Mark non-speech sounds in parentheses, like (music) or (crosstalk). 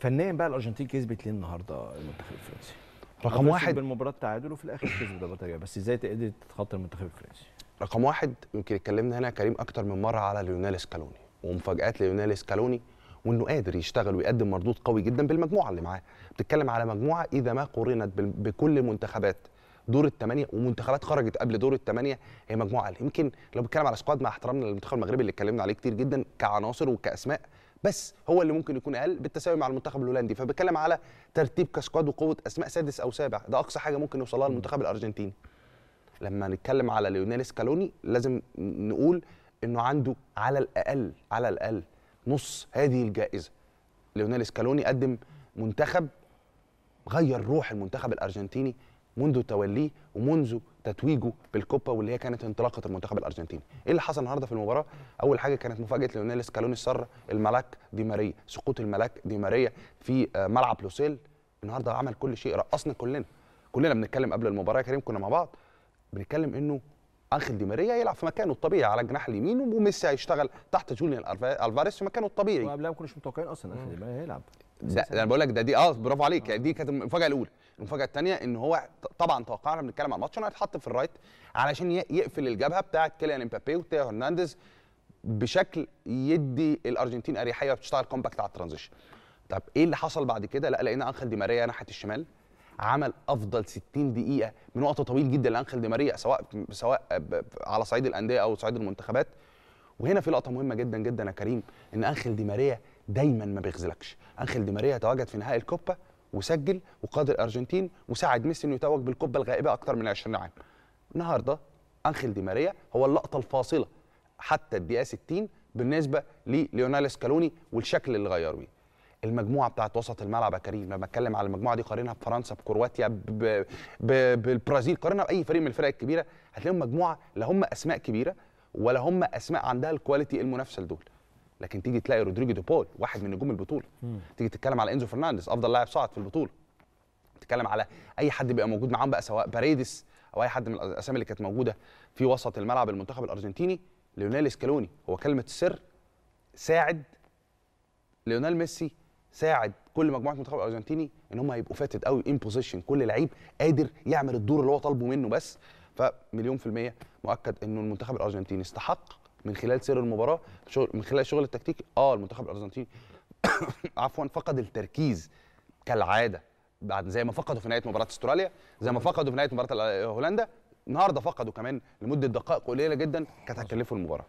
فنيا بقى الارجنتين كسبت ليه النهارده المنتخب الفرنسي؟ رقم واحد بالمباراه تعادل وفي الاخر كسبت بطريقه بس ازاي قدرت تتخطى المنتخب الفرنسي؟ رقم واحد يمكن اتكلمنا هنا كريم اكتر من مره على ليونيل سكالوني ومفاجات ليونيل سكالوني وانه قادر يشتغل ويقدم مردود قوي جدا بالمجموعه اللي معاه بتتكلم على مجموعه اذا ما قرنت بكل منتخبات دور الثمانيه ومنتخبات خرجت قبل دور الثمانيه هي مجموعه يمكن لو بنتكلم على سكواد مع احترامنا للمنتخب المغربي اللي اتكلمنا عليه كتير جدا كعناصر وكاسماء بس هو اللي ممكن يكون اقل بالتساوي مع المنتخب الهولندي فبتكلم على ترتيب كسكواد وقوه اسماء سادس او سابع ده اقصى حاجه ممكن يوصلها المنتخب الارجنتيني لما نتكلم على ليونيل سكالوني لازم نقول انه عنده على الاقل على الاقل نص هذه الجائزه ليونيل سكالوني قدم منتخب غير روح المنتخب الارجنتيني منذ توليه ومنذ تتويجه بالكوبا واللي هي كانت انطلاقه المنتخب الارجنتيني ايه اللي حصل النهارده في المباراه اول حاجه كانت مفاجاه ليونيل سكالوني السر الملاك دي ماريا سقوط الملاك دي ماريا في آه، ملعب لوسيل النهارده عمل كل شيء رقصنا كلنا كلنا بنتكلم قبل المباراه يا كريم كنا مع بعض بنتكلم انه انخيل دي ماريا يلعب في مكانه الطبيعي على الجناح اليمين وميسي هيشتغل تحت جوليان الفاريس في مكانه الطبيعي وقبلها ما كناش متوقعين اصلا انخيل دي ماريا هيلعب ده, انا بقول لك ده دي اه برافو عليك آه. دي كانت المفاجاه الاولى المفاجاه الثانيه ان هو طبعا توقعنا احنا بنتكلم عن الماتش انه هيتحط في الرايت علشان يقفل الجبهه بتاعه كيليان امبابي وتيو هرنانديز بشكل يدي الارجنتين اريحيه بتشتغل كومباكت على الترانزيشن طب ايه اللي حصل بعد كده لا لقينا انخل دي ماريا ناحيه الشمال عمل افضل 60 دقيقه من وقت طويل جدا لانخل دي ماريا سواء سواء على صعيد الانديه او صعيد المنتخبات وهنا في لقطه مهمه جدا جدا يا كريم ان انخل دي ماريا دايما ما بيخذلكش انخيل دي ماريا تواجد في نهائي الكوبا وسجل وقاد الارجنتين وساعد ميسي انه يتوج بالكوبا الغائبه اكتر من 20 عام النهارده انخيل دي ماريا هو اللقطه الفاصله حتى الدقيقه 60 بالنسبه لليونال سكالوني والشكل اللي غير بيه المجموعه بتاعت وسط الملعب يا كريم لما اتكلم على المجموعه دي قارنها بفرنسا بكرواتيا ب... ب... بالبرازيل قارنها باي فريق من الفرق الكبيره هتلاقيهم مجموعه لا هم اسماء كبيره ولا هم اسماء عندها الكواليتي المنافسه لدول لكن تيجي تلاقي رودريجو دي بول واحد من نجوم البطوله تيجي تتكلم على انزو فرنانديز افضل لاعب صاعد في البطوله تتكلم على اي حد بيبقى موجود معاهم بقى سواء باريدس او اي حد من الاسامي اللي كانت موجوده في وسط الملعب المنتخب الارجنتيني ليونيل سكالوني هو كلمه السر ساعد ليونيل ميسي ساعد كل مجموعه المنتخب الارجنتيني ان هم هيبقوا فاتد قوي ان بوزيشن كل لعيب قادر يعمل الدور اللي هو طالبه منه بس فمليون في الميه مؤكد انه المنتخب الارجنتيني استحق من خلال سير المباراه شغل من خلال الشغل التكتيكي اه المنتخب الارجنتيني (coughs) عفوا فقد التركيز كالعاده بعد زي ما فقدوا في نهايه مباراه استراليا زي ما فقدوا في نهايه مباراه هولندا النهارده فقدوا كمان لمده دقائق قليله جدا كانت هتكلفه المباراه